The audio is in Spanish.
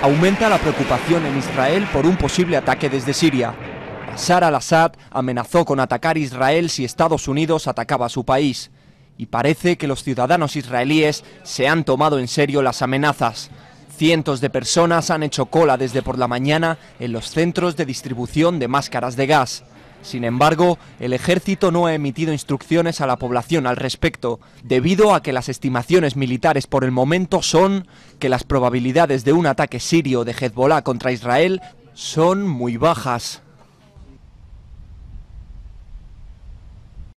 Aumenta la preocupación en Israel por un posible ataque desde Siria. Bashar al-Assad amenazó con atacar Israel si Estados Unidos atacaba su país. Y parece que los ciudadanos israelíes se han tomado en serio las amenazas. Cientos de personas han hecho cola desde por la mañana en los centros de distribución de máscaras de gas. Sin embargo, el ejército no ha emitido instrucciones a la población al respecto, debido a que las estimaciones militares por el momento son que las probabilidades de un ataque sirio de Hezbollah contra Israel son muy bajas.